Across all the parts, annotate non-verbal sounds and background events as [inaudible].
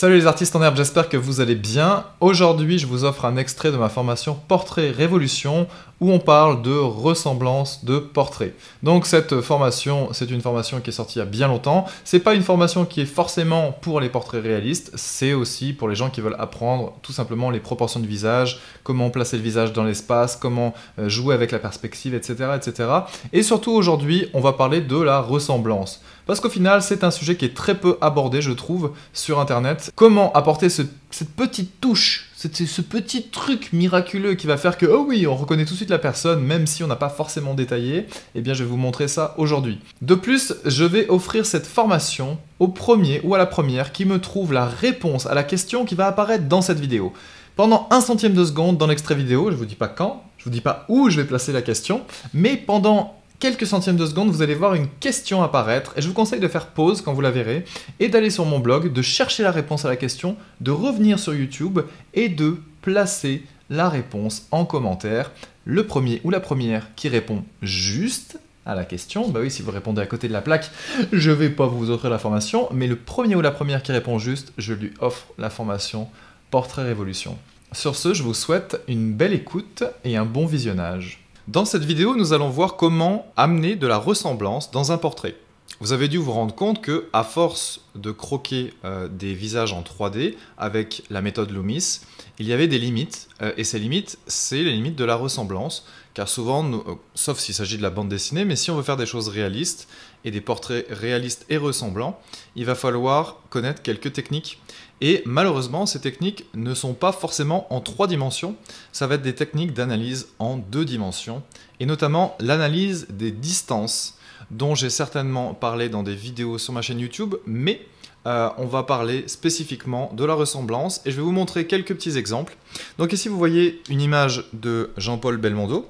Salut les artistes en herbe, j'espère que vous allez bien. Aujourd'hui, je vous offre un extrait de ma formation Portrait Révolution où on parle de ressemblance de portrait. Donc cette formation, c'est une formation qui est sortie il y a bien longtemps. C'est pas une formation qui est forcément pour les portraits réalistes, c'est aussi pour les gens qui veulent apprendre tout simplement les proportions du visage, comment placer le visage dans l'espace, comment euh, jouer avec la perspective, etc. etc. Et surtout aujourd'hui, on va parler de la ressemblance. Parce qu'au final, c'est un sujet qui est très peu abordé, je trouve, sur Internet. Comment apporter cette petite touche c'est ce petit truc miraculeux qui va faire que, oh oui, on reconnaît tout de suite la personne, même si on n'a pas forcément détaillé, eh bien je vais vous montrer ça aujourd'hui. De plus, je vais offrir cette formation au premier ou à la première qui me trouve la réponse à la question qui va apparaître dans cette vidéo. Pendant un centième de seconde dans l'extrait vidéo, je vous dis pas quand, je vous dis pas où je vais placer la question, mais pendant quelques centièmes de seconde, vous allez voir une question apparaître, et je vous conseille de faire pause quand vous la verrez, et d'aller sur mon blog, de chercher la réponse à la question, de revenir sur YouTube, et de placer la réponse en commentaire. Le premier ou la première qui répond juste à la question, bah oui, si vous répondez à côté de la plaque, je vais pas vous offrir la formation, mais le premier ou la première qui répond juste, je lui offre la formation Portrait Révolution. Sur ce, je vous souhaite une belle écoute et un bon visionnage. Dans cette vidéo, nous allons voir comment amener de la ressemblance dans un portrait. Vous avez dû vous rendre compte que, à force de croquer euh, des visages en 3D avec la méthode Loomis, il y avait des limites, euh, et ces limites, c'est les limites de la ressemblance, car souvent, euh, sauf s'il s'agit de la bande dessinée, mais si on veut faire des choses réalistes et des portraits réalistes et ressemblants, il va falloir connaître quelques techniques et malheureusement, ces techniques ne sont pas forcément en trois dimensions, ça va être des techniques d'analyse en deux dimensions, et notamment l'analyse des distances, dont j'ai certainement parlé dans des vidéos sur ma chaîne YouTube, mais euh, on va parler spécifiquement de la ressemblance, et je vais vous montrer quelques petits exemples. Donc ici, vous voyez une image de Jean-Paul Belmondo,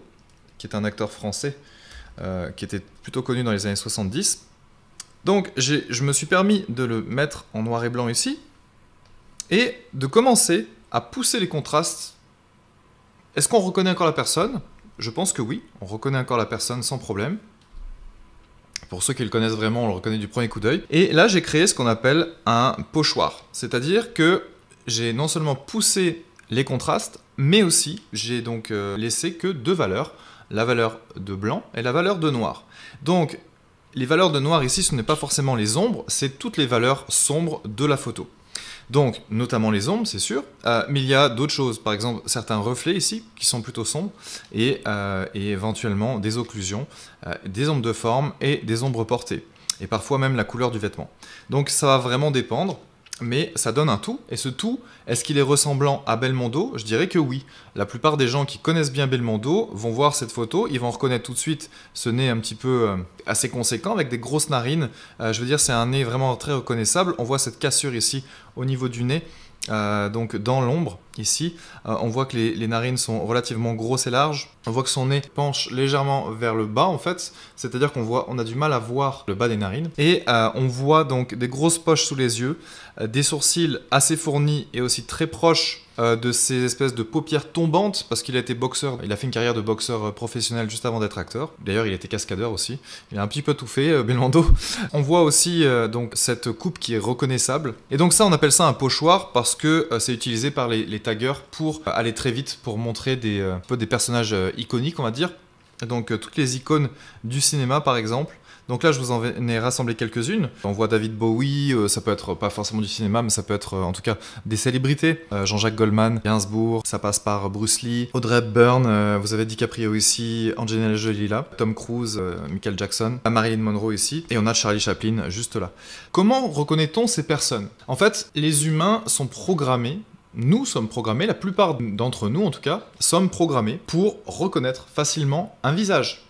qui est un acteur français, euh, qui était plutôt connu dans les années 70. Donc je me suis permis de le mettre en noir et blanc ici, et de commencer à pousser les contrastes. Est-ce qu'on reconnaît encore la personne Je pense que oui, on reconnaît encore la personne sans problème. Pour ceux qui le connaissent vraiment, on le reconnaît du premier coup d'œil. Et là, j'ai créé ce qu'on appelle un pochoir. C'est-à-dire que j'ai non seulement poussé les contrastes, mais aussi j'ai donc euh, laissé que deux valeurs, la valeur de blanc et la valeur de noir. Donc, les valeurs de noir ici, ce n'est pas forcément les ombres, c'est toutes les valeurs sombres de la photo. Donc, notamment les ombres, c'est sûr, euh, mais il y a d'autres choses. Par exemple, certains reflets ici qui sont plutôt sombres et, euh, éventuellement des occlusions, euh, des ombres de forme et des ombres portées. Et parfois même la couleur du vêtement. Donc, ça va vraiment dépendre mais ça donne un tout, et ce tout, est-ce qu'il est ressemblant à Belmondo Je dirais que oui. La plupart des gens qui connaissent bien Belmondo vont voir cette photo, ils vont reconnaître tout de suite ce nez un petit peu euh, assez conséquent, avec des grosses narines. Euh, je veux dire, c'est un nez vraiment très reconnaissable. On voit cette cassure ici au niveau du nez, euh, donc dans l'ombre ici. Euh, on voit que les, narines sont relativement grosses et larges. On voit que son nez penche légèrement vers le bas en fait, c'est-à-dire qu'on voit, on a du mal à voir le bas des narines. Et euh, on voit donc des grosses poches sous les yeux, euh, des sourcils assez fournis et aussi très proches de ces espèces de paupières tombantes parce qu'il a été boxeur, il a fait une carrière de boxeur professionnel juste avant d'être acteur. D'ailleurs, il était cascadeur aussi. Il a un petit peu tout fait, Belmondo. [laughs] On voit aussi donc cette coupe qui est reconnaissable. Et donc ça, on appelle ça un pochoir parce que c'est utilisé par les, les pour aller très vite, pour montrer des, euh, peu des personnages euh, iconiques, on va dire. Donc euh, toutes les icônes du cinéma, par exemple. Donc là, je vous en ai rassemblé quelques-unes. On voit David Bowie, ça peut être pas forcément du cinéma, mais ça peut être en tout cas des célébrités. Jean-Jacques Goldman, Gainsbourg, ça passe par Bruce Lee, Audrey Hepburn, vous avez DiCaprio ici, Angelina Jolie là, Tom Cruise, Michael Jackson, Marilyn Monroe ici, et on a Charlie Chaplin juste là. Comment reconnaît-on ces personnes En fait, les humains sont programmés nous sommes programmés, la plupart d'entre nous en tout cas, sommes programmés pour reconnaître facilement un visage.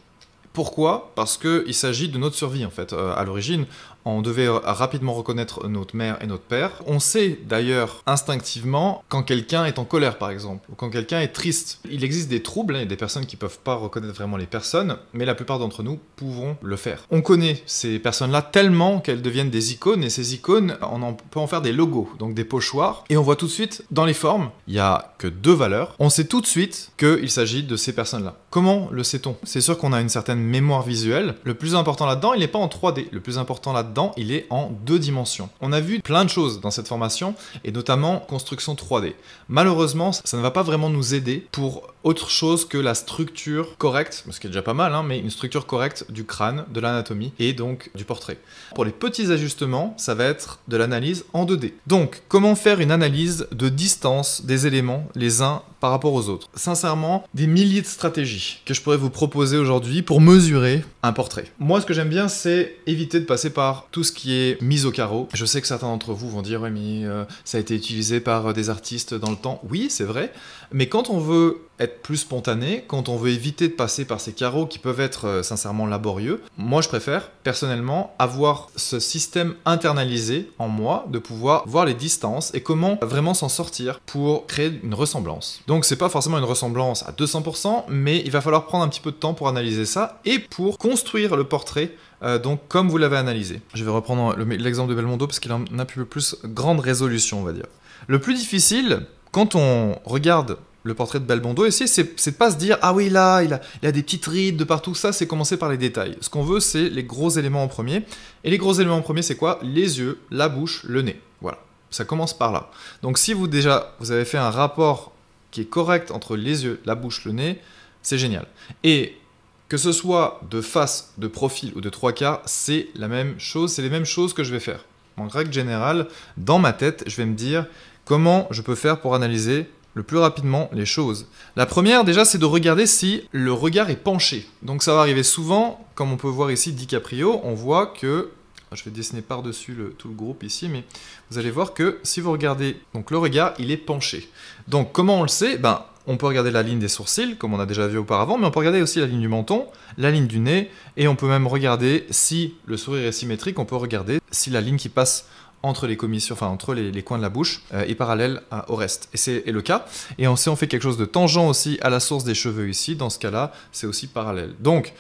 Pourquoi Parce qu'il s'agit de notre survie en fait. Euh, à l'origine, on devait rapidement reconnaître notre mère et notre père. On sait d'ailleurs instinctivement quand quelqu'un est en colère par exemple, ou quand quelqu'un est triste. Il existe des troubles, hein, il y a des personnes qui ne peuvent pas reconnaître vraiment les personnes, mais la plupart d'entre nous pouvons le faire. On connaît ces personnes-là tellement qu'elles deviennent des icônes, et ces icônes, on peut en faire des logos, donc des pochoirs, et on voit tout de suite dans les formes, il n'y a que deux valeurs, on sait tout de suite qu'il s'agit de ces personnes-là. Comment le sait-on C'est sûr qu'on a une certaine mémoire visuelle. Le plus important là-dedans, il n'est pas en 3D. Le plus important là-dedans, il est en deux dimensions. On a vu plein de choses dans cette formation, et notamment construction 3D. Malheureusement, ça ne va pas vraiment nous aider pour autre chose que la structure correcte, ce qui est déjà pas mal, hein, mais une structure correcte du crâne, de l'anatomie et donc du portrait. Pour les petits ajustements, ça va être de l'analyse en 2D. Donc, comment faire une analyse de distance des éléments les uns par rapport aux autres Sincèrement, des milliers de stratégies que je pourrais vous proposer aujourd'hui pour mesurer un portrait. Moi, ce que j'aime bien, c'est éviter de passer par tout ce qui est mise au carreau. Je sais que certains d'entre vous vont dire, oui, mais euh, ça a été utilisé par euh, des artistes dans le temps. Oui, c'est vrai. Mais quand on veut être plus spontané, quand on veut éviter de passer par ces carreaux qui peuvent être euh, sincèrement laborieux, moi je préfère personnellement avoir ce système internalisé en moi de pouvoir voir les distances et comment vraiment s'en sortir pour créer une ressemblance. Donc n'est pas forcément une ressemblance à 200%, mais il va falloir prendre un petit peu de temps pour analyser ça et pour construire le portrait euh, donc comme vous l'avez analysé. Je vais reprendre l'exemple de Belmondo parce qu'il en a plus, plus grande résolution on va dire. Le plus difficile, quand on regarde le portrait de Belmondo, essayer, c'est, c'est de pas se dire ah oui là il a, a des petites rides de partout. Ça, c'est commencer par les détails. Ce qu'on veut, c'est les gros éléments en premier. Et les gros éléments en premier, c'est quoi Les yeux, la bouche, le nez. Voilà. Ça commence par là. Donc si vous déjà vous avez fait un rapport qui est correct entre les yeux, la bouche, le nez, c'est génial. Et que ce soit de face, de profil ou de trois quarts, c'est la même chose. C'est les mêmes choses que je vais faire. En règle générale, dans ma tête, je vais me dire Comment je peux faire pour analyser le plus rapidement les choses. La première, déjà, c'est de regarder si le regard est penché. Donc ça va arriver souvent, comme on peut voir ici DiCaprio, on voit que... Ah, je vais dessiner par-dessus tout le groupe ici, mais vous allez voir que si vous regardez, donc le regard, il est penché. Donc comment on le sait ben, On peut regarder la ligne des sourcils, comme on a déjà vu auparavant, mais on peut regarder aussi la ligne du menton, la ligne du nez, et on peut même regarder si le sourire est symétrique, on peut regarder si la ligne qui passe entre les commissures, enfin entre les, coins de la bouche euh, et parallèle au reste. Et c'est le cas. Et on, si on fait quelque chose de tangent aussi à la source des cheveux ici, dans ce cas-là, c'est aussi parallèle. Donc,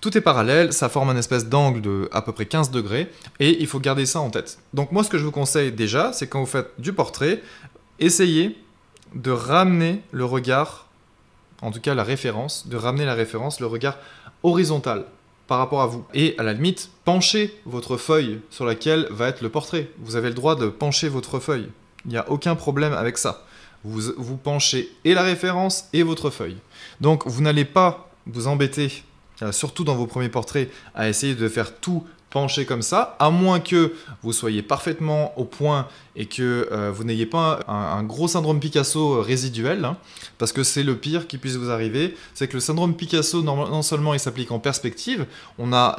tout est parallèle, ça forme un espèce d'angle de à peu près 15 degrés, et il faut garder ça en tête. Donc moi, ce que je vous conseille déjà, c'est quand vous faites du portrait, essayez de ramener le regard, en tout cas la référence, de ramener la référence, le regard horizontal par rapport à vous. Et à la limite, penchez votre feuille sur laquelle va être le portrait. Vous avez le droit de pencher votre feuille. Il n'y a aucun problème avec ça. Vous, vous penchez et la référence et votre feuille. Donc vous n'allez pas vous embêter, euh, surtout dans vos premiers portraits, à essayer de faire tout comme ça, à moins que vous soyez parfaitement au point et que euh, vous n'ayez pas un, gros syndrome Picasso euh, résiduel, hein, parce que c'est le pire qui puisse vous arriver, c'est que le syndrome Picasso, non seulement il s'applique en perspective, on a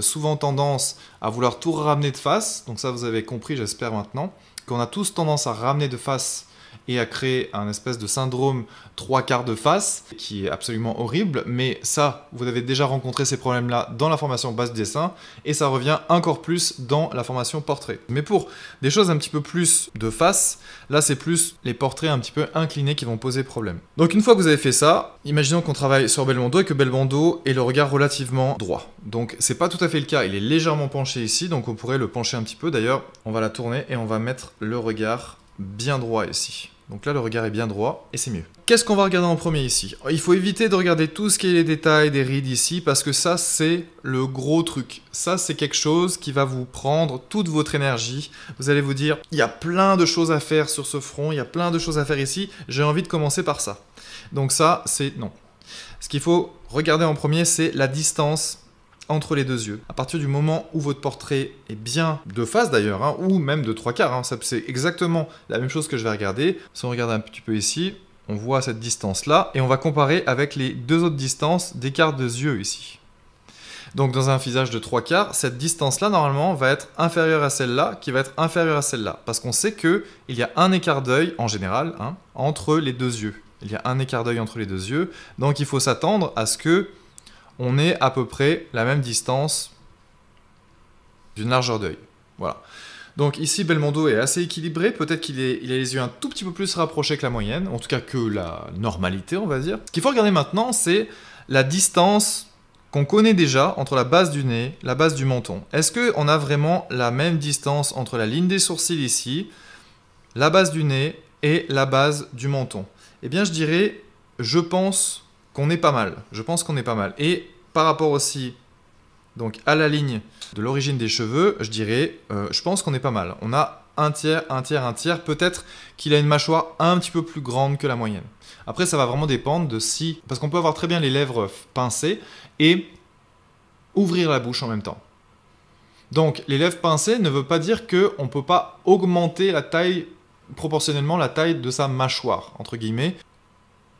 souvent tendance à vouloir tout ramener de face, donc ça vous avez compris j'espère maintenant, qu'on a tous tendance à ramener de face et a créé un espèce de syndrome trois quarts de face qui est absolument horrible. Mais ça, vous avez déjà rencontré ces problèmes-là dans la formation base dessin et ça revient encore plus dans la formation portrait. Mais pour des choses un petit peu plus de face, là c'est plus les portraits un petit peu inclinés qui vont poser problème. Donc une fois que vous avez fait ça, imaginons qu'on travaille sur Belmondo et que Belmondo ait le regard relativement droit. Donc c'est pas tout à fait le cas, il est légèrement penché ici, donc on pourrait le pencher un petit peu. D'ailleurs, on va la tourner et on va mettre le regard bien droit ici. Donc là, le regard est bien droit et c'est mieux. Qu'est-ce qu'on va regarder en premier ici Il faut éviter de regarder tout ce qui est les détails des rides ici parce que ça, c'est le gros truc. Ça, c'est quelque chose qui va vous prendre toute votre énergie. Vous allez vous dire, il y a plein de choses à faire sur ce front, il y a plein de choses à faire ici, j'ai envie de commencer par ça. Donc ça, c'est non. Ce qu'il faut regarder en premier, c'est la distance entre les deux yeux. À partir du moment où votre portrait est bien de face d'ailleurs, hein, ou même de trois quarts, hein, c'est exactement la même chose que je vais regarder. Si on regarde un petit peu ici, on voit cette distance-là, et on va comparer avec les deux autres distances d'écart de yeux ici. Donc dans un visage de trois quarts, cette distance-là normalement va être inférieure à celle-là, qui va être inférieure à celle-là, parce qu'on sait que il y a un écart d'œil en général hein, entre les deux yeux. Il y a un écart d'œil entre les deux yeux, donc il faut s'attendre à ce que on est à peu près la même distance d'une largeur d'œil. Voilà. Donc ici, Belmondo est assez équilibré. Peut-être qu'il a les yeux un tout petit peu plus rapprochés que la moyenne, en tout cas que la normalité, on va dire. Ce qu'il faut regarder maintenant, c'est la distance qu'on connaît déjà entre la base du nez, la base du menton. Est-ce qu'on a vraiment la même distance entre la ligne des sourcils ici, la base du nez et la base du menton Eh bien, je dirais, je pense qu'on est pas mal. Je pense qu'on est pas mal. Et par rapport aussi donc à la ligne de l'origine des cheveux, je dirais, euh, je pense qu'on est pas mal. On a un tiers, un tiers, un tiers. Peut-être qu'il a une mâchoire un petit peu plus grande que la moyenne. Après, ça va vraiment dépendre de si... Parce qu'on peut avoir très bien les lèvres pincées et ouvrir la bouche en même temps. Donc, les lèvres pincées ne veut pas dire qu'on ne peut pas augmenter la taille, proportionnellement la taille de sa mâchoire, entre guillemets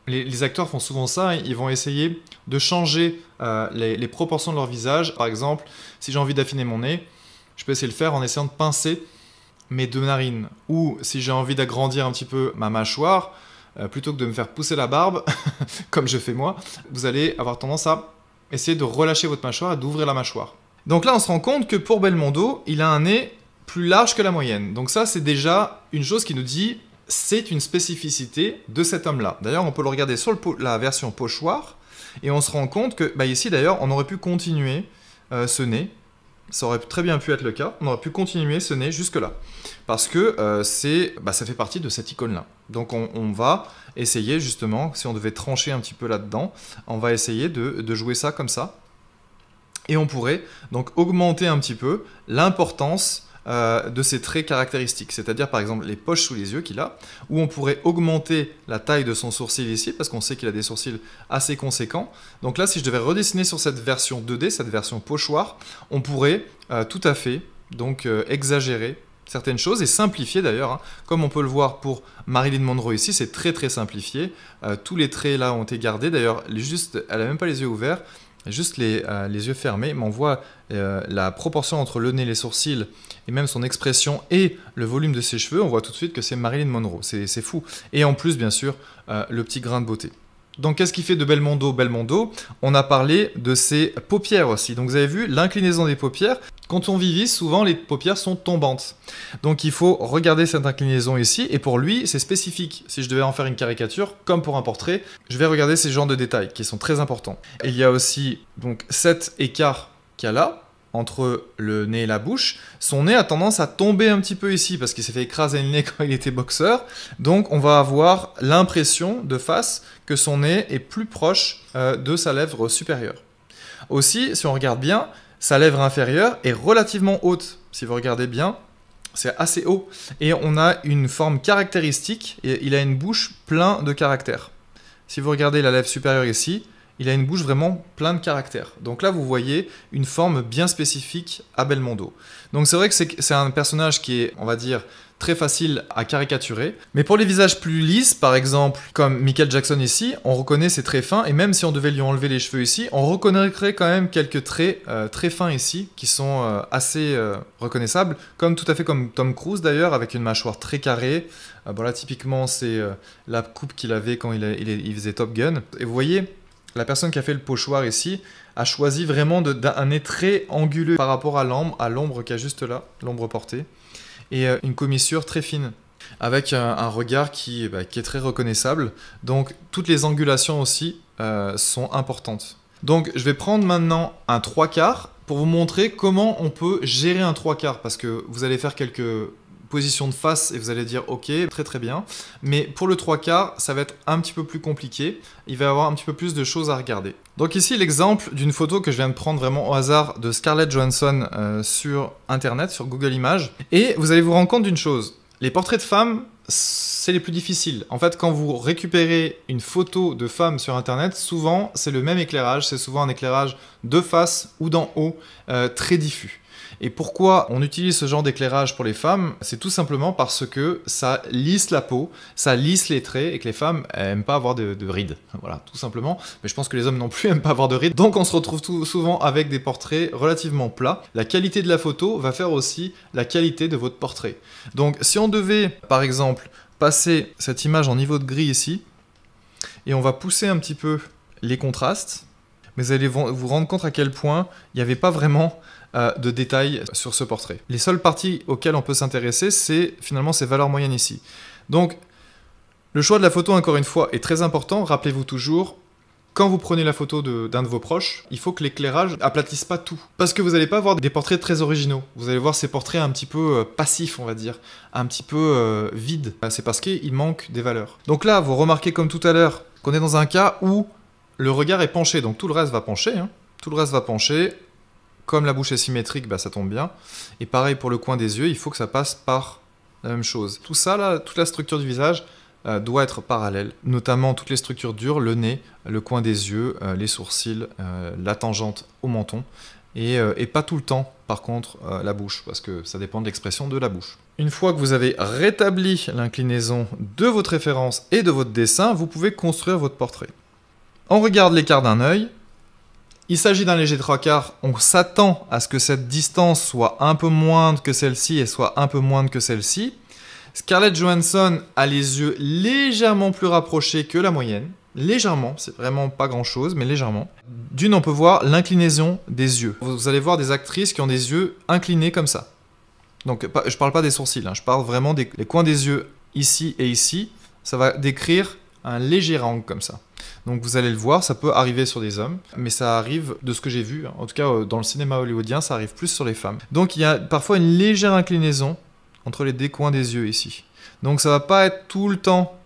les, acteurs font souvent ça, hein. ils vont essayer de changer euh, les, proportions de leur visage. Par exemple, si j'ai envie d'affiner mon nez, je peux essayer de le faire en essayant de pincer mes deux narines. Ou si j'ai envie d'agrandir un petit peu ma mâchoire, euh, plutôt que de me faire pousser la barbe, [laughs] comme je fais moi, vous allez avoir tendance à essayer de relâcher votre mâchoire et d'ouvrir la mâchoire. Donc là, on se rend compte que pour Belmondo, il a un nez plus large que la moyenne. Donc ça, c'est déjà une chose qui nous dit c'est une spécificité de cet homme-là. D'ailleurs, on peut le regarder sur la version pochoir, et on se rend compte que, bah, ici d'ailleurs, on aurait pu continuer euh, ce nez. Ça aurait très bien pu être le cas. On aurait pu continuer ce nez jusque-là. Parce que euh, bah, ça fait partie de cette icône-là. Donc on, va essayer justement, si on devait trancher un petit peu là-dedans, on va essayer de, de jouer ça comme ça. Et on pourrait donc augmenter un petit peu l'importance euh, de ses traits caractéristiques, c'est-à-dire par exemple les poches sous les yeux qu'il a, où on pourrait augmenter la taille de son sourcil ici, parce qu'on sait qu'il a des sourcils assez conséquents. Donc là, si je devais redessiner sur cette version 2D, cette version pochoir, on pourrait euh, tout à fait donc euh, exagérer certaines choses et simplifier d'ailleurs. Hein. Comme on peut le voir pour Marilyn Monroe ici, c'est très très simplifié. tous les traits là ont été gardés. D'ailleurs, juste, elle n'a même pas les yeux ouverts, juste les, les yeux fermés. Mais on voit euh, la proportion entre le nez, les sourcils et même son expression et le volume de ses cheveux, on voit tout de suite que c'est Marilyn Monroe. C'est fou. Et en plus, bien sûr, euh, le petit grain de beauté. Donc qu'est-ce qui fait de Belmondo Belmondo On a parlé de ses paupières aussi. Donc vous avez vu l'inclinaison des paupières. Quand on vivit, souvent les paupières sont tombantes. Donc il faut regarder cette inclinaison ici. Et pour lui, c'est spécifique. Si je devais en faire une caricature, comme pour un portrait, je vais regarder ces genres de détails qui sont très importants. il y a aussi donc cet écart qu'il a là, entre le nez et la bouche, son nez a tendance à tomber un petit peu ici parce qu'il s'est fait écraser le nez [laughs] quand il était boxeur. Donc on va avoir l'impression de face que son nez est plus proche euh, de sa lèvre supérieure. Aussi, si on regarde bien, sa lèvre inférieure est relativement haute. Si vous regardez bien, c'est assez haut. Et on a une forme caractéristique et il a une bouche plein de caractères. Si vous regardez la lèvre supérieure ici, il a une bouche vraiment plein de caractère. Donc là, vous voyez une forme bien spécifique à Belmondo. Donc c'est vrai que c'est un personnage qui est, on va dire, très facile à caricaturer. Mais pour les visages plus lisses, par exemple, comme Michael Jackson ici, on reconnaît ses traits fins, et même si on devait lui enlever les cheveux ici, on reconnaîtrait quand même quelques traits euh, très fins ici, qui sont euh, assez euh, reconnaissables, comme tout à fait comme Tom Cruise d'ailleurs, avec une mâchoire très carrée. Bon là, typiquement, c'est la coupe qu'il avait quand il faisait Top Gun. Et vous voyez, la personne qui a fait le pochoir ici a choisi vraiment un nez très anguleux par rapport à l'ombre, à l'ombre qu'il a juste là, l'ombre portée, et euh, une commissure très fine avec un, regard eh ben, qui, est très reconnaissable. Donc toutes les angulations aussi euh, sont importantes. Donc je vais prendre maintenant un trois quarts pour vous montrer comment on peut gérer un trois quarts parce que vous allez faire quelques position de face et vous allez dire ok, très très bien. Mais pour le 3 quarts, ça va être un petit peu plus compliqué. Il va y avoir un petit peu plus de choses à regarder. Donc ici l'exemple d'une photo que je viens de prendre vraiment au hasard de Scarlett Johansson euh, sur internet, sur Google Images. Et vous allez vous rendre compte d'une chose. Les portraits de femmes, c'est les plus difficiles. En fait, quand vous récupérez une photo de femme sur Internet, souvent c'est le même éclairage, c'est souvent un éclairage de face ou d'en haut, euh, très diffus. Et pourquoi on utilise ce genre d'éclairage pour les femmes C'est tout simplement parce que ça lisse la peau, ça lisse les traits et que les femmes aiment pas avoir de, rides. [laughs] Voilà, tout simplement. Mais je pense que les hommes non plus [laughs] aiment pas avoir de rides. Donc on se retrouve souvent avec des portraits relativement plats. La qualité de la photo va faire aussi la qualité de votre portrait. Donc si on devait, par exemple, passer cette image en niveau de gris ici, et on va pousser un petit peu les contrastes, mais vous allez vous rendre compte à quel point il n'y avait pas vraiment euh, de détails sur ce portrait. Les seules parties auxquelles on peut s'intéresser, c'est finalement ces valeurs moyennes ici. Donc, le choix de la photo, encore une fois, est très important. Rappelez-vous toujours, quand vous prenez la photo d'un de, vos proches, il faut que l'éclairage aplatisse pas tout. Parce que vous n'allez pas voir des portraits très originaux. Vous allez voir ces portraits un petit peu euh, passifs, on va dire, un petit peu euh, vides. Bah, c'est parce qu'il manque des valeurs. Donc là, vous remarquez comme tout à l'heure qu'on est dans un cas où le regard est penché, donc tout le reste va pencher. Hein. Tout le reste va pencher, comme la bouche est symétrique, bah, ça tombe bien. Et pareil pour le coin des yeux, il faut que ça passe par la même chose. Tout ça, là, toute la structure du visage euh, doit être parallèle, notamment toutes les structures dures, le nez, le coin des yeux, euh, les sourcils, euh, la tangente au menton, et, et, pas tout le temps, par contre, la bouche, parce que ça dépend de l'expression de la bouche. Une fois que vous avez rétabli l'inclinaison de votre référence et de votre dessin, vous pouvez construire votre portrait. On regarde l'écart d'un œil, il s'agit d'un léger trois quarts, on s'attend à ce que cette distance soit un peu moindre que celle-ci et soit un peu moindre que celle-ci. Scarlett Johansson a les yeux légèrement plus rapprochés que la moyenne. Légèrement, c'est vraiment pas grand chose, mais légèrement. D'une, on peut voir l'inclinaison des yeux. Vous allez voir des actrices qui ont des yeux inclinés comme ça. Donc, je parle pas des sourcils, hein. je parle vraiment des coins des yeux ici et ici. Ça va décrire un léger angle comme ça. Donc vous allez le voir, ça peut arriver sur des hommes, mais ça arrive, de ce que j'ai vu, en tout cas euh, dans le cinéma hollywoodien, ça arrive plus sur les femmes. Donc il y a parfois une légère inclinaison entre les deux coins des yeux ici. Donc ça va pas être tout le temps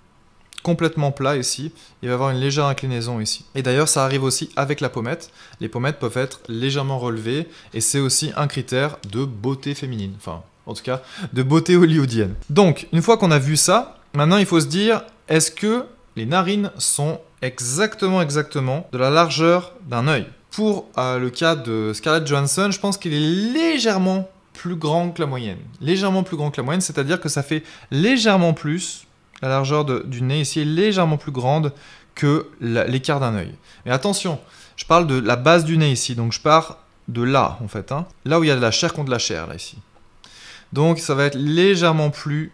complètement plat ici, il va y avoir une légère inclinaison ici. Et d'ailleurs, ça arrive aussi avec la pommette. Les pommettes peuvent être légèrement relevées et c'est aussi un critère de beauté féminine, enfin, en tout cas, de beauté hollywoodienne. Donc, une fois qu'on a vu ça, maintenant il faut se dire, est-ce que les narines sont exactement, exactement de la largeur d'un œil. Pour euh, le cas de Scarlett Johansson, je pense qu'il est légèrement plus grand que la moyenne. Légèrement plus grand que la moyenne, c'est-à-dire que ça fait légèrement plus, la largeur du nez ici est légèrement plus grande que l'écart d'un œil. Mais attention, je parle de la base du nez ici, donc je pars de là en fait, hein. là où il y a de la chair contre la chair, là ici. Donc ça va être légèrement plus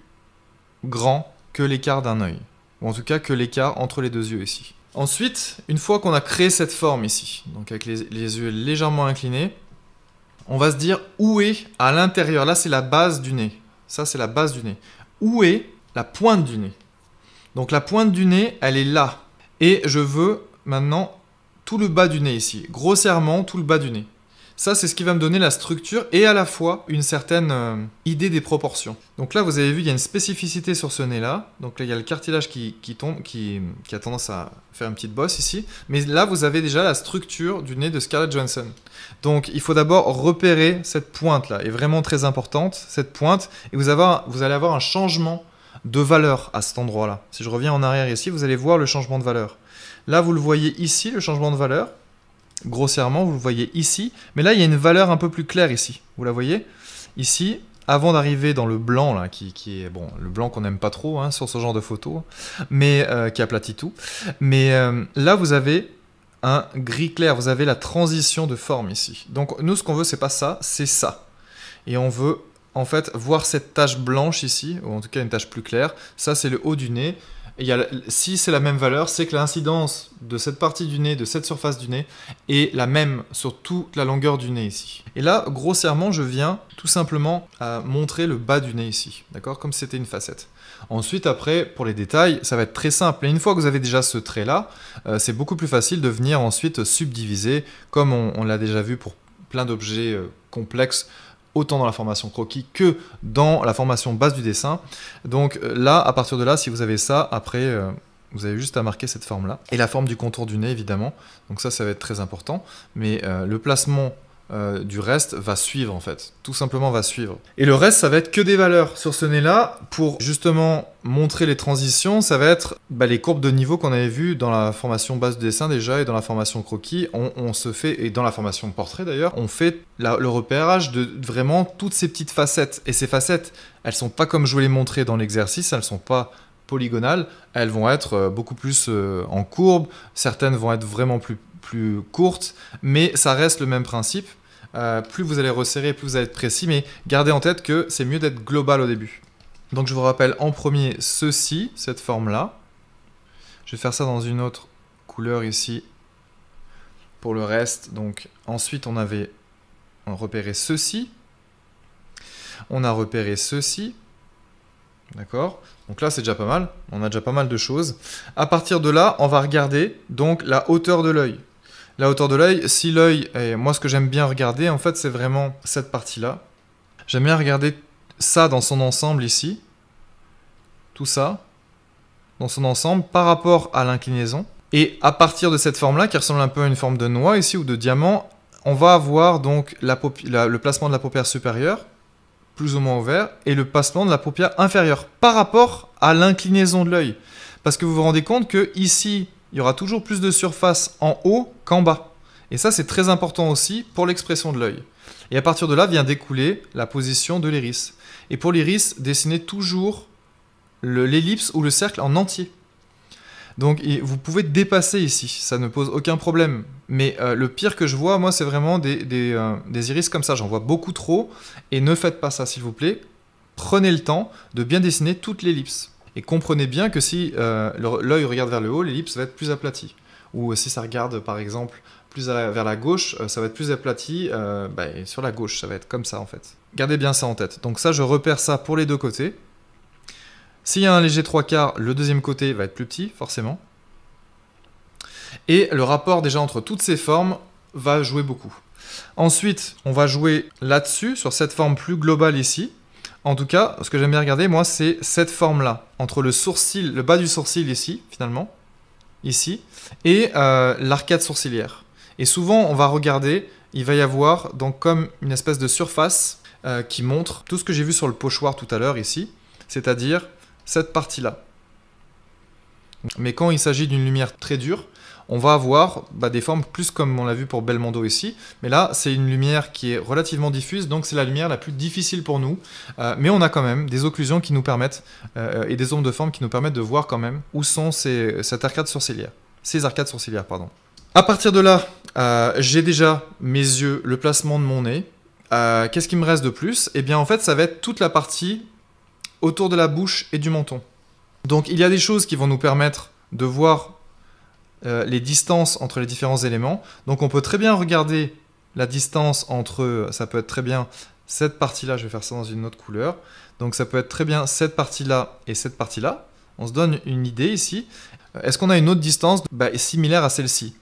grand que l'écart d'un œil ou en tout cas que l'écart entre les deux yeux ici. Ensuite, une fois qu'on a créé cette forme ici, donc avec les, yeux légèrement inclinés, on va se dire où est à l'intérieur, là c'est la base du nez, ça c'est la base du nez, où est la pointe du nez Donc la pointe du nez, elle est là. Et je veux maintenant tout le bas du nez ici, grossièrement tout le bas du nez. Ça, c'est ce qui va me donner la structure et à la fois une certaine euh, idée des proportions. Donc là, vous avez vu, il y a une spécificité sur ce nez-là. Donc là, il y a le cartilage qui, tombe, qui, a tendance à faire une petite bosse ici. Mais là, vous avez déjà la structure du nez de Scarlett Johansson. Donc il faut d'abord repérer cette pointe-là, est vraiment très importante, cette pointe. Et vous, vous allez avoir un changement de valeur à cet endroit-là. Si je reviens en arrière ici, vous allez voir le changement de valeur. Là, vous le voyez ici, le changement de valeur grossièrement, vous le voyez ici. Mais là, il y a une valeur un peu plus claire ici. Vous la voyez Ici, avant d'arriver dans le blanc, là, qui, est bon, le blanc qu'on n'aime pas trop hein, sur ce genre de photo, mais euh, qui aplatit tout. Mais euh, là, vous avez un gris clair, vous avez la transition de forme ici. Donc nous, ce qu'on veut, c'est pas ça, c'est ça. Et on veut en fait voir cette tache blanche ici, ou en tout cas une tache plus claire. Ça, c'est le haut du nez si c'est la même valeur, c'est que l'incidence de cette partie du nez, de cette surface du nez, est la même sur toute la longueur du nez ici. Et là, grossièrement, je viens tout simplement à montrer le bas du nez ici, d'accord Comme si c'était une facette. Ensuite, après, pour les détails, ça va être très simple. Et une fois que vous avez déjà ce trait-là, euh, c'est beaucoup plus facile de venir ensuite subdiviser, comme on, l'a déjà vu pour plein d'objets euh, complexes autant dans la formation croquis que dans la formation base du dessin. Donc euh, là, à partir de là, si vous avez ça, après, euh, vous avez juste à marquer cette forme-là. Et la forme du contour du nez, évidemment. Donc ça, ça va être très important. Mais euh, le placement euh, du reste va suivre en fait. Tout simplement va suivre. Et le reste, ça va être que des valeurs. Sur ce nez-là, pour justement montrer les transitions, ça va être bah, les courbes de niveau qu'on avait vu dans la formation base de dessin déjà et dans la formation croquis. On, se fait, et dans la formation portrait d'ailleurs, on fait le repérage de vraiment toutes ces petites facettes. Et ces facettes, elles sont pas comme je vous les montrais dans l'exercice, elles sont pas polygonales, elles vont être euh, beaucoup plus euh, en courbe, certaines vont être vraiment plus plus courte mais ça reste le même principe. Euh, plus vous allez resserrer, plus vous allez être précis, mais gardez en tête que c'est mieux d'être global au début. Donc je vous rappelle en premier ceci, cette forme-là. Je vais faire ça dans une autre couleur ici pour le reste. Donc ensuite on avait on repéré ceci. On a repéré ceci. D'accord Donc là, c'est déjà pas mal. On a déjà pas mal de choses. À partir de là, on va regarder donc la hauteur de l'œil. La hauteur de l'œil, si l'œil, moi ce que j'aime bien regarder, en fait, c'est vraiment cette partie-là. J'aime bien regarder ça dans son ensemble ici, tout ça, dans son ensemble, par rapport à l'inclinaison. Et à partir de cette forme-là, qui ressemble un peu à une forme de noix ici, ou de diamant, on va avoir donc le placement de la paupière supérieure, plus ou moins ouvert, et le placement de la paupière inférieure, par rapport à l'inclinaison de l'œil. Parce que vous vous rendez compte que ici, il y aura toujours plus de surface en haut qu'en bas. Et ça, c'est très important aussi pour l'expression de l'œil. Et à partir de là vient découler la position de l'iris. Et pour l'iris, dessinez toujours l'ellipse ou le cercle en entier. Donc vous pouvez dépasser ici, ça ne pose aucun problème. Mais euh, le pire que je vois, moi, c'est vraiment euh, des, iris comme ça. J'en vois beaucoup trop. Et ne faites pas ça, s'il vous plaît. Prenez le temps de bien dessiner toute l'ellipse. Et comprenez bien que si euh, l'œil regarde vers le haut, l'ellipse va être plus aplatie. Ou euh, si ça regarde par exemple plus vers la gauche, euh, ça va être plus aplati bah, sur la gauche, ça va être comme ça en fait. Gardez bien ça en tête. Donc ça, je repère ça pour les deux côtés. S'il y a un léger trois quarts, le deuxième côté va être plus petit, forcément. Et le rapport déjà entre toutes ces formes va jouer beaucoup. Ensuite, on va jouer là-dessus, sur cette forme plus globale ici, en tout cas, ce que j'aime bien regarder, moi, c'est cette forme-là, entre le sourcil, le bas du sourcil ici, finalement, ici, et euh, l'arcade sourcilière. Et souvent, on va regarder, il va y avoir donc comme une espèce de surface euh, qui montre tout ce que j'ai vu sur le pochoir tout à l'heure ici, c'est-à-dire cette partie-là. Mais quand il s'agit d'une lumière très dure, on va avoir bah, des formes plus comme on l'a vu pour Belmondo ici, mais là c'est une lumière qui est relativement diffuse, donc c'est la lumière la plus difficile pour nous, euh, mais on a quand même des occlusions qui nous permettent, euh, et des ombres de forme qui nous permettent de voir quand même où sont ces, arcades sourcilières. ces arcades sourcilières, pardon. À partir de là, euh, j'ai déjà mes yeux, le placement de mon nez. Qu'est-ce qui me reste de plus Eh bien, en fait, ça va être toute la partie autour de la bouche et du menton. Donc, il y a des choses qui vont nous permettre de voir euh, les distances entre les différents éléments. Donc on peut très bien regarder la distance entre, ça peut être très bien cette partie-là, je vais faire ça dans une autre couleur. Donc ça peut être très bien cette partie-là et cette partie-là. On se donne une idée ici. Euh, est-ce qu'on a une autre distance bah, similaire à celle-ci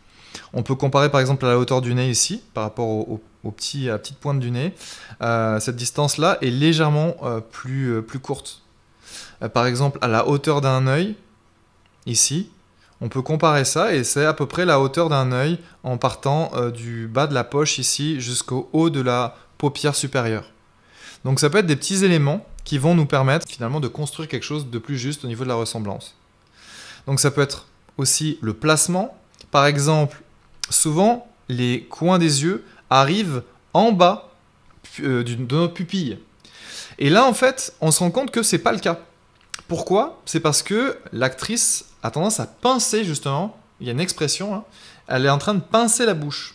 On peut comparer par exemple à la hauteur du nez ici, par rapport au, au, à petite pointe du nez. Euh, cette distance-là est légèrement plus, plus courte. par exemple, à la hauteur d'un œil, ici, on peut comparer ça et c'est à peu près la hauteur d'un œil en partant euh, du bas de la poche ici jusqu'au haut de la paupière supérieure. Donc ça peut être des petits éléments qui vont nous permettre finalement de construire quelque chose de plus juste au niveau de la ressemblance. Donc ça peut être aussi le placement. Par exemple, souvent les coins des yeux arrivent en bas euh, de notre pupille. Et là en fait, on se rend compte que c'est pas le cas. Pourquoi C'est parce que l'actrice a tendance à pincer justement, il y a une expression, hein. elle est en train de pincer la bouche.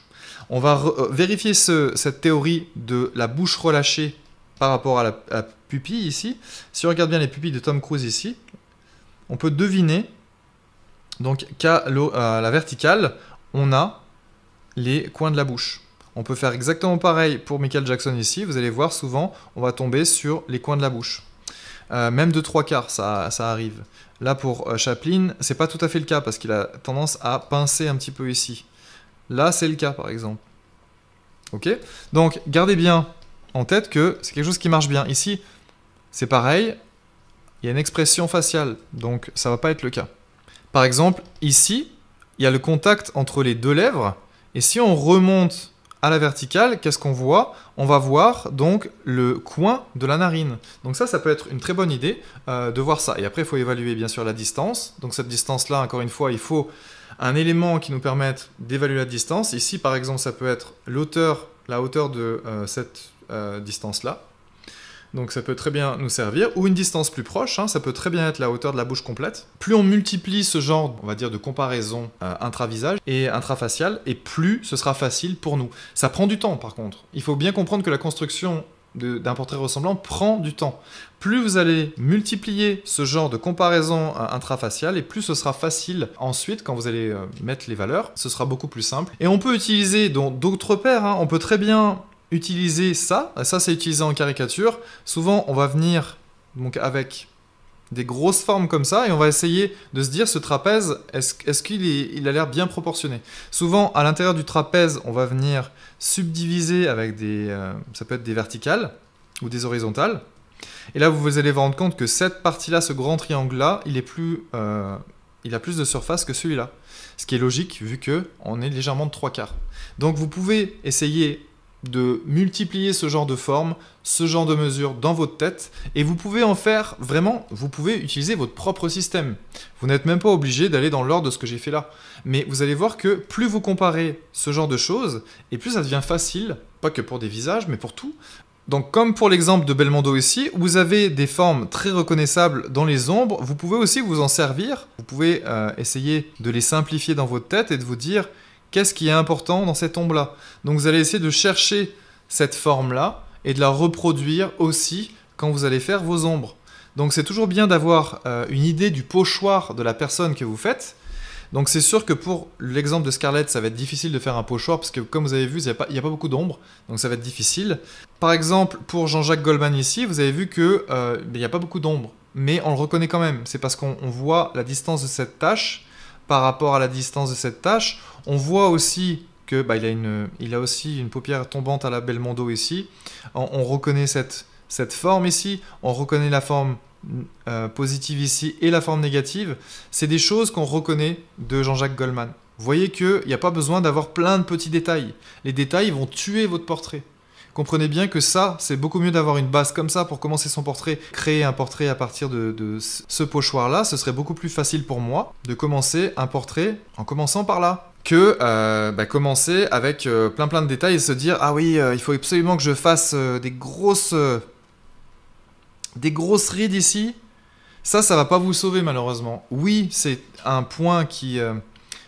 On va euh, vérifier cette théorie de la bouche relâchée par rapport à la, pupille ici. Si on regarde bien les pupilles de Tom Cruise ici, on peut deviner donc qu'à la verticale, on a les coins de la bouche. On peut faire exactement pareil pour Michael Jackson ici. Vous allez voir, souvent, on va tomber sur les coins de la bouche. Euh, même de trois quarts, ça, ça arrive. Là, pour euh, Chaplin, c'est pas tout à fait le cas parce qu'il a tendance à pincer un petit peu ici. Là, c'est le cas, par exemple. Ok Donc, gardez bien en tête que c'est quelque chose qui marche bien. Ici, c'est pareil, il y a une expression faciale, donc ça va pas être le cas. Par exemple, ici, il y a le contact entre les deux lèvres, et si on remonte à la verticale, qu'est-ce qu'on voit On va voir donc le coin de la narine. Donc ça, ça peut être une très bonne idée euh, de voir ça. Et après, il faut évaluer bien sûr la distance. Donc cette distance-là, encore une fois, il faut un élément qui nous permette d'évaluer la distance. Ici, par exemple, ça peut être la hauteur de euh, cette euh, distance-là. Donc ça peut très bien nous servir. Ou une distance plus proche, hein, ça peut très bien être la hauteur de la bouche complète. Plus on multiplie ce genre, on va dire, de comparaison euh, intravisage et intrafaciale, et plus ce sera facile pour nous. Ça prend du temps par contre. Il faut bien comprendre que la construction d'un portrait ressemblant prend du temps. Plus vous allez multiplier ce genre de comparaison euh, intrafaciale et plus ce sera facile ensuite quand vous allez euh, mettre les valeurs, ce sera beaucoup plus simple. Et on peut utiliser d'autres paires, hein. on peut très bien utiliser ça, ça c'est utilisé en caricature, souvent on va venir donc avec des grosses formes comme ça et on va essayer de se dire ce trapèze, est-ce est qu'il il a l'air bien proportionné Souvent à l'intérieur du trapèze, on va venir subdiviser avec des, euh, ça peut être des verticales ou des horizontales. Et là vous allez vous rendre compte que cette partie-là, ce grand triangle-là, il est plus, euh, il a plus de surface que celui-là. Ce qui est logique vu que on est légèrement de trois quarts. Donc vous pouvez essayer de multiplier ce genre de forme, ce genre de mesure dans votre tête, et vous pouvez en faire vraiment, vous pouvez utiliser votre propre système. Vous n'êtes même pas obligé d'aller dans l'ordre de ce que j'ai fait là. Mais vous allez voir que plus vous comparez ce genre de choses, et plus ça devient facile, pas que pour des visages, mais pour tout. Donc comme pour l'exemple de Belmondo ici, vous avez des formes très reconnaissables dans les ombres, vous pouvez aussi vous en servir, vous pouvez euh, essayer de les simplifier dans votre tête et de vous dire, Qu'est-ce qui est important dans cette ombre-là Donc vous allez essayer de chercher cette forme-là et de la reproduire aussi quand vous allez faire vos ombres. Donc c'est toujours bien d'avoir euh, une idée du pochoir de la personne que vous faites. Donc c'est sûr que pour l'exemple de Scarlett, ça va être difficile de faire un pochoir, parce que comme vous avez vu, il n'y a, pas beaucoup d'ombres. donc ça va être difficile. Par exemple, pour Jean-Jacques Goldman ici, vous avez vu qu'il euh, n'y a pas beaucoup d'ombres. mais on le reconnaît quand même. C'est parce qu'on voit la distance de cette tâche, par rapport à la distance de cette tâche. On voit aussi que bah, il, a aussi une paupière tombante à la Belmondo ici. On, reconnaît cette, forme ici, on reconnaît la forme euh, positive ici et la forme négative. C'est des choses qu'on reconnaît de Jean-Jacques Goldman. Vous voyez qu'il n'y a pas besoin d'avoir plein de petits détails. Les détails vont tuer votre portrait comprenez bien que ça, c'est beaucoup mieux d'avoir une base comme ça pour commencer son portrait. Créer un portrait à partir de, ce pochoir-là, ce serait beaucoup plus facile pour moi de commencer un portrait en commençant par là que euh, bah, commencer avec euh, plein plein de détails et se dire ah oui euh, il faut absolument que je fasse des grosses des grosses rides ici ça ça va pas vous sauver malheureusement oui c'est un point qui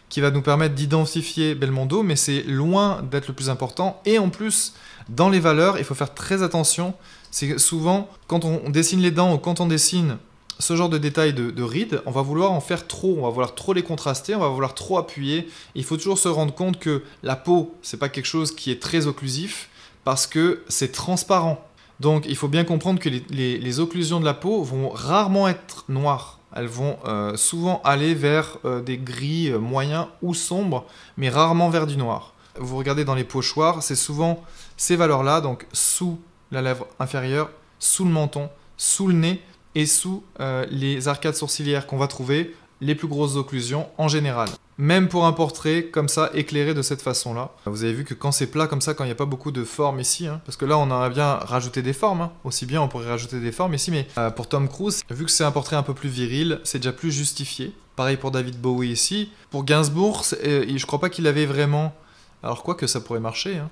qui va nous permettre d'identifier Belmondo mais c'est loin d'être le plus important et en plus dans les valeurs, il faut faire très attention. C'est souvent, quand on, dessine les dents ou quand on dessine ce genre de détails de, rides, on va vouloir en faire trop, on va vouloir trop les contraster, on va vouloir trop appuyer. il faut toujours se rendre compte que la peau, c'est pas quelque chose qui est très occlusif parce que c'est transparent. Donc il faut bien comprendre que les, occlusions de la peau vont rarement être noires. Elles vont euh, souvent aller vers euh, des gris euh, moyens ou sombres, mais rarement vers du noir vous regardez dans les pochoirs, c'est souvent ces valeurs-là, donc sous la lèvre inférieure, sous le menton, sous le nez et sous euh, les arcades sourcilières qu'on va trouver les plus grosses occlusions en général. Même pour un portrait comme ça, éclairé de cette façon-là. Vous avez vu que quand c'est plat comme ça, quand il n'y a pas beaucoup de formes ici, hein, parce que là on aurait bien rajouté des formes, hein. aussi bien on pourrait rajouter des formes ici, mais euh, pour Tom Cruise, vu que c'est un portrait un peu plus viril, c'est déjà plus justifié. Pareil pour David Bowie ici. Pour Gainsbourg, je euh, je crois pas qu'il avait vraiment alors quoi que ça pourrait marcher. Hein.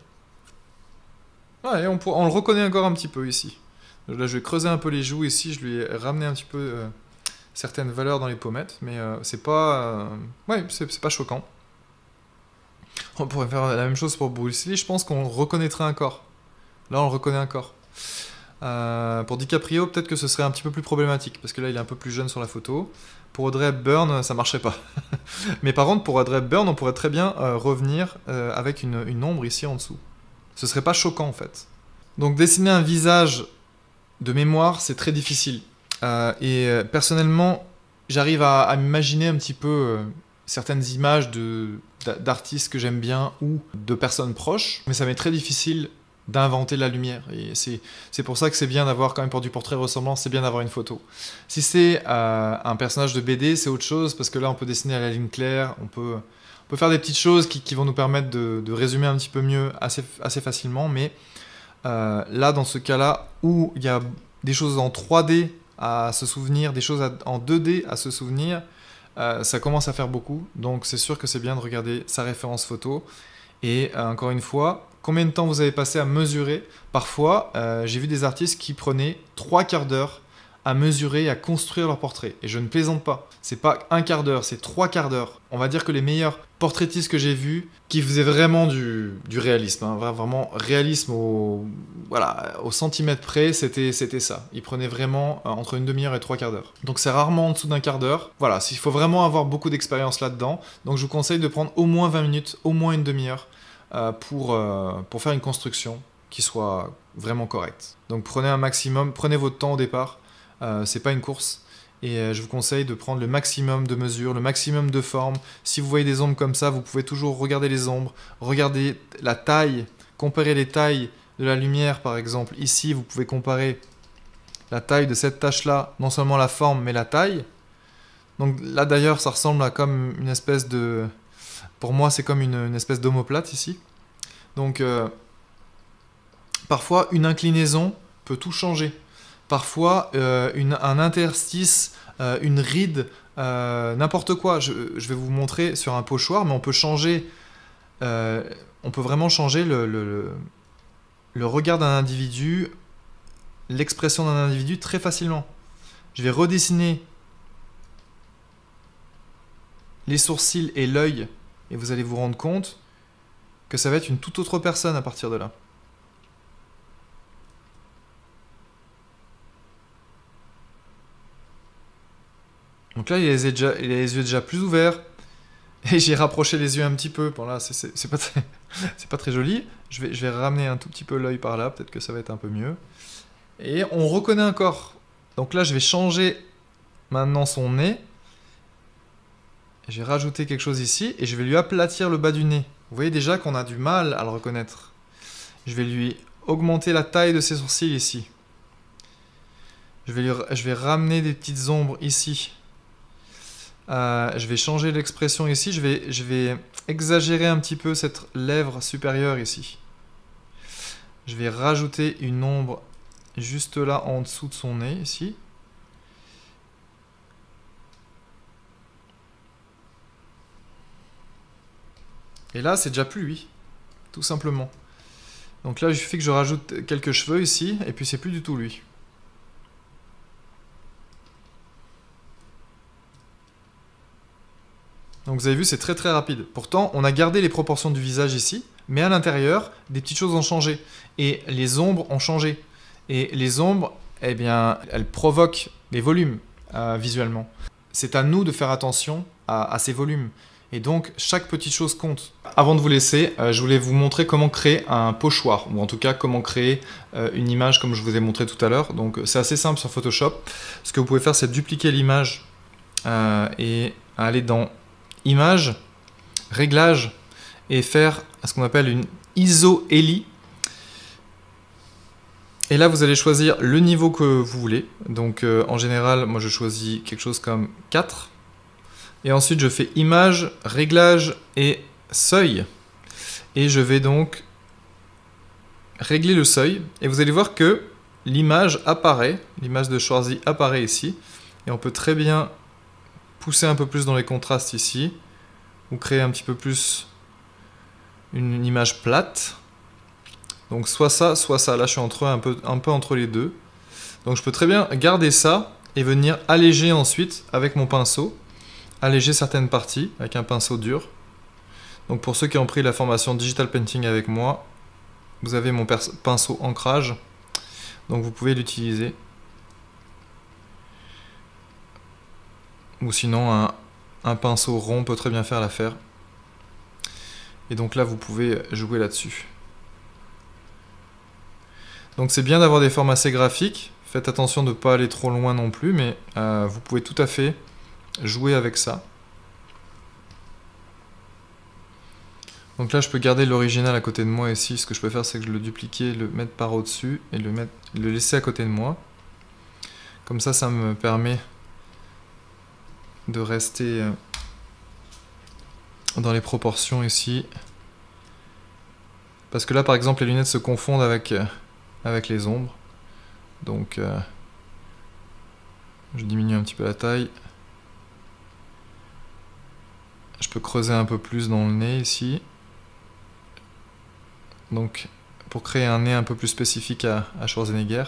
Ah, on, le reconnaît encore un petit peu ici. Là, je vais creuser un peu les joues ici, je lui ai ramené un petit peu euh, certaines valeurs dans les pommettes, mais euh, c'est pas, euh, c'est pas choquant. On pourrait faire la même chose pour Bruce Lee, je pense qu'on reconnaîtrait un encore. Là, on le reconnaît encore. pour DiCaprio, peut-être que ce serait un petit peu plus problématique, parce que là, il est un peu plus jeune sur la photo pour Audrey Hepburn, ça marchait pas. [laughs] Mais par contre, pour Audrey Burn, on pourrait très bien euh, revenir euh, avec une, ombre ici en dessous. Ce serait pas choquant en fait. Donc dessiner un visage de mémoire, c'est très difficile. Euh, et personnellement, j'arrive à, à m'imaginer un petit peu certaines images de, d'artistes que j'aime bien ou de personnes proches, mais ça m'est très difficile d'inventer la lumière. Et c'est pour ça que c'est bien d'avoir, quand même pour du portrait ressemblant, c'est bien d'avoir une photo. Si c'est euh, un personnage de BD, c'est autre chose, parce que là, on peut dessiner à la ligne claire, on peut, peut faire des petites choses qui, vont nous permettre de, résumer un petit peu mieux assez, assez facilement, mais euh, là, dans ce cas-là, où il y a des choses en 3D à se souvenir, des choses en 2D à se souvenir, euh, ça commence à faire beaucoup, donc c'est sûr que c'est bien de regarder sa référence photo. Et encore une fois, combien de temps vous avez passé à mesurer. Parfois, euh, j'ai vu des artistes qui prenaient trois quarts d'heure à mesurer et à construire leur portrait. Et je ne plaisante pas. C'est pas un quart d'heure, c'est trois quarts d'heure. On va dire que les meilleurs portraitistes que j'ai vus, qui faisaient vraiment du, réalisme, hein, vraiment réalisme au, voilà, au centimètre près, c'était, ça. Ils prenaient vraiment euh, entre une demi-heure et trois quarts d'heure. Donc c'est rarement en dessous d'un quart d'heure. Voilà, il faut vraiment avoir beaucoup d'expérience là-dedans. Donc je vous conseille de prendre au moins 20 minutes, au moins une demi-heure euh, euh, pour, faire une construction qui soit vraiment correcte. Donc prenez un maximum, prenez votre temps au départ, euh, c'est pas une course. Et je vous conseille de prendre le maximum de mesures, le maximum de formes. Si vous voyez des ombres comme ça, vous pouvez toujours regarder les ombres, regarder la taille, comparer les tailles de la lumière par exemple. Ici, vous pouvez comparer la taille de cette tâche-là, non seulement la forme, mais la taille. Donc là d'ailleurs, ça ressemble à comme une espèce de, pour moi, c'est comme une, espèce d'homoplate ici. Donc, euh, parfois, une inclinaison peut tout changer. Parfois, euh, un interstice, euh, une ride, n'importe quoi. Je, vais vous montrer sur un pochoir, mais on peut changer, on peut vraiment changer le regard d'un individu, l'expression d'un individu très facilement. Je vais redessiner les sourcils et l'œil et vous allez vous rendre compte que ça va être une toute autre personne à partir de là. Donc là, il a les yeux déjà, plus ouverts. Et j'ai rapproché les yeux un petit peu. Bon là, c'est pas, très, [laughs] pas très joli. Je vais, je vais ramener un tout petit peu l'œil par là. Peut-être que ça va être un peu mieux. Et on reconnaît un corps. Donc là, je vais changer maintenant son nez. J'ai rajouté quelque chose ici et je vais lui aplatir le bas du nez. Vous voyez déjà qu'on a du mal à le reconnaître. Je vais lui augmenter la taille de ses sourcils ici. Je vais, je vais ramener des petites ombres ici. Euh, je vais changer l'expression ici. Je vais, je vais exagérer un petit peu cette lèvre supérieure ici. Je vais rajouter une ombre juste là en dessous de son nez ici. Et là, c'est déjà plus lui, tout simplement. Donc là, il suffit que je rajoute quelques cheveux ici, et puis c'est plus du tout lui. Donc vous avez vu, c'est très très rapide. Pourtant, on a gardé les proportions du visage ici, mais à l'intérieur, des petites choses ont changé. Et les ombres ont changé. Et les ombres, eh bien, elles provoquent des volumes euh, visuellement. C'est à nous de faire attention à ces volumes. Et donc, chaque petite chose compte. Avant de vous laisser, euh, je voulais vous montrer comment créer un pochoir, ou en tout cas comment créer euh, une image comme je vous ai montré tout à l'heure. Donc, c'est assez simple sur Photoshop. Ce que vous pouvez faire, c'est dupliquer l'image euh, et aller dans Image, Réglages, et faire ce qu'on appelle une iso Eli. Et là, vous allez choisir le niveau que vous voulez. Donc, en général, moi, je choisis quelque chose comme 4. Et ensuite, je fais image, réglage et seuil. Et je vais donc régler le seuil. Et vous allez voir que l'image apparaît, l'image de Schwarzy apparaît ici. Et on peut très bien pousser un peu plus dans les contrastes ici, ou créer un petit peu plus une image plate. Donc soit ça, soit ça. Là, je suis entre, un, peu, un peu entre les deux. Donc je peux très bien garder ça et venir alléger ensuite avec mon pinceau alléger certaines parties avec un pinceau dur. Donc pour ceux qui ont pris la formation Digital Painting avec moi, vous avez mon pinceau ancrage, donc vous pouvez l'utiliser. Ou sinon un, pinceau rond peut très bien faire l'affaire. Et donc là vous pouvez jouer là-dessus. Donc c'est bien d'avoir des formes assez graphiques. Faites attention de ne pas aller trop loin non plus, mais euh, vous pouvez tout à fait jouer avec ça. Donc là, je peux garder l'original à côté de moi ici. Ce que je peux faire, c'est que je le dupliquer, le mettre par au-dessus et le, mettre, le laisser à côté de moi. Comme ça, ça me permet de rester euh, dans les proportions ici. Parce que là, par exemple, les lunettes se confondent avec, euh, avec les ombres. Donc, euh, je diminue un petit peu la taille je peux creuser un peu plus dans le nez ici. Donc pour créer un nez un peu plus spécifique à, Schwarzenegger.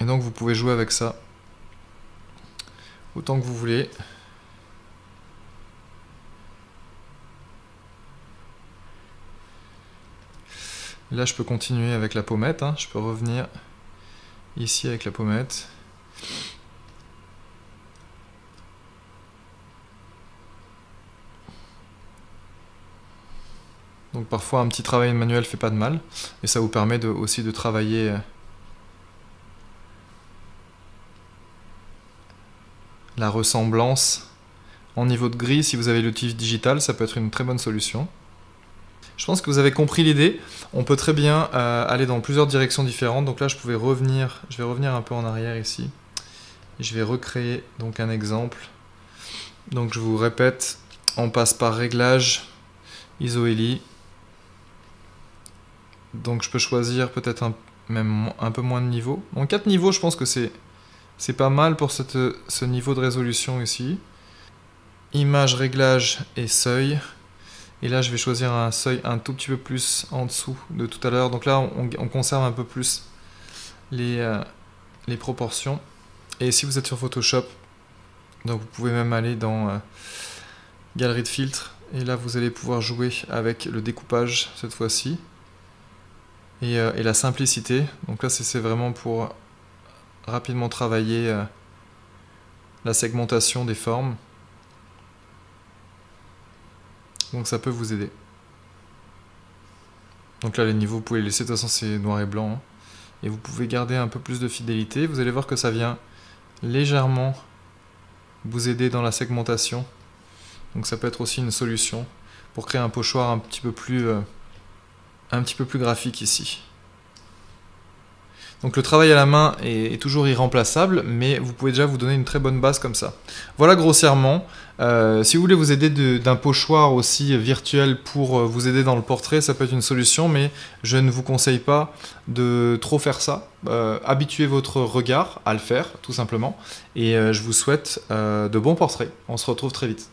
Et donc vous pouvez jouer avec ça autant que vous voulez. Là, je peux continuer avec la pommette. Hein. Je peux revenir ici avec la pommette. Donc parfois un petit travail manuel fait pas de mal et ça vous permet de, aussi de travailler euh, la ressemblance en niveau de gris. Si vous avez l'outil digital, ça peut être une très bonne solution. Je pense que vous avez compris l'idée. On peut très bien euh, aller dans plusieurs directions différentes. Donc là, je pouvais revenir. Je vais revenir un peu en arrière ici. Je vais recréer donc un exemple. Donc je vous répète, on passe par réglage, isoélie. Donc je peux choisir peut-être un, même un peu moins de niveau. En 4 niveaux, je pense que c'est c'est pas mal pour ce niveau de résolution ici. Image, réglage et seuil. Et là, je vais choisir un seuil un tout petit peu plus en dessous de tout à l'heure. Donc là, on, conserve un peu plus les, euh, les proportions. Et si vous êtes sur Photoshop, donc vous pouvez même aller dans euh, Galerie de filtres, et là vous allez pouvoir jouer avec le découpage cette fois-ci, et, euh, la simplicité. Donc là c'est vraiment pour rapidement travailler euh, la segmentation des formes. Donc ça peut vous aider. Donc là les niveaux vous pouvez les laisser, de toute façon c'est noir et blanc. Hein. Et vous pouvez garder un peu plus de fidélité. Vous allez voir que ça vient légèrement vous aider dans la segmentation. Donc ça peut être aussi une solution pour créer un pochoir un petit peu plus, euh, un petit peu plus graphique ici. Donc le travail à la main est, toujours irremplaçable, mais vous pouvez déjà vous donner une très bonne base comme ça. Voilà grossièrement. Euh, si vous voulez vous aider d'un pochoir aussi virtuel pour euh, vous aider dans le portrait, ça peut être une solution, mais je ne vous conseille pas de trop faire ça. Euh, habituez votre regard à le faire, tout simplement. Et je vous souhaite de bons portraits. On se retrouve très vite.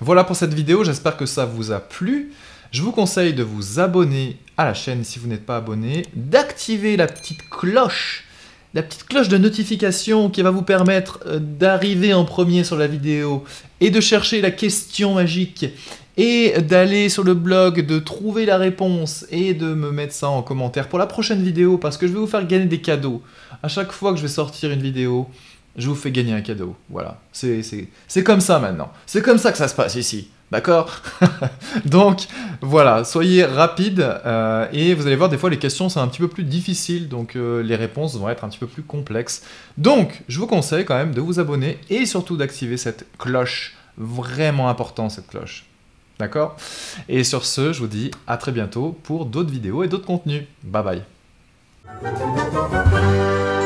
Voilà pour cette vidéo, j'espère que ça vous a plu. Je vous conseille de vous abonner à la chaîne si vous n'êtes pas abonné, d'activer la petite cloche, la petite cloche de notification qui va vous permettre euh, d'arriver en premier sur la vidéo et de chercher la question magique et d'aller sur le blog, de trouver la réponse et de me mettre ça en commentaire pour la prochaine vidéo parce que je vais vous faire gagner des cadeaux. À chaque fois que je vais sortir une vidéo, je vous fais gagner un cadeau. Voilà, c'est comme ça maintenant. C'est comme ça que ça se passe ici. D'accord [laughs] Donc voilà, soyez rapide euh, et vous allez voir des fois les questions c'est un petit peu plus difficile donc euh, les réponses vont être un petit peu plus complexes. Donc je vous conseille quand même de vous abonner et surtout d'activer cette cloche, vraiment important cette cloche. D'accord Et sur ce, je vous dis à très bientôt pour d'autres vidéos et d'autres contenus. Bye bye